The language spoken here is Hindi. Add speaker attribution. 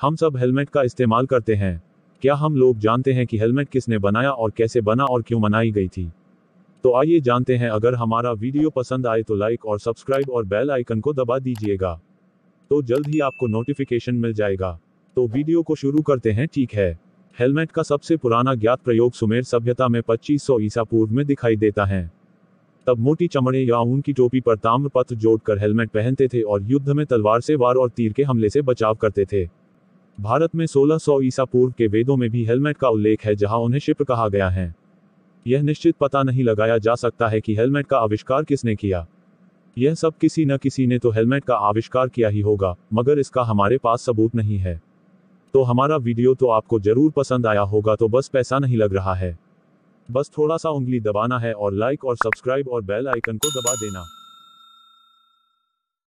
Speaker 1: हम सब हेलमेट का इस्तेमाल करते हैं क्या हम लोग जानते हैं कि हेलमेट किसने बनाया और कैसे बना और क्यों बनाई गई थी तो आइए जानते हैं अगर हमारा वीडियो पसंद आए तो लाइक और सब्सक्राइब और बेल आइकन को दबा दीजिएगा तो जल्द ही आपको नोटिफिकेशन मिल जाएगा तो वीडियो को शुरू करते हैं ठीक है हेलमेट का सबसे पुराना ज्ञात प्रयोग सुमेर सभ्यता में 2500 ईसा पूर्व में दिखाई देता है तब मोटी चमड़े या ऊन की टोपी पर ताम्रपत्र जोड़कर हेलमेट पहनते थे और युद्ध में तलवार से वार और तीर के हमले से बचाव करते थे भारत में 1600 ईसा पूर्व के वेदों में भी हेलमेट का उल्लेख है जहां उन्हें शिप्र कहा गया है यह निश्चित पता नहीं लगाया जा सकता है कि हेलमेट का आविष्कार किसने किया यह सब किसी न किसी ने तो हेलमेट का आविष्कार किया ही होगा मगर इसका हमारे पास सबूत नहीं है तो हमारा वीडियो तो आपको जरूर पसंद आया होगा तो बस पैसा नहीं लग रहा है बस थोड़ा सा उंगली दबाना है और लाइक और सब्सक्राइब और बेल आइकन को दबा देना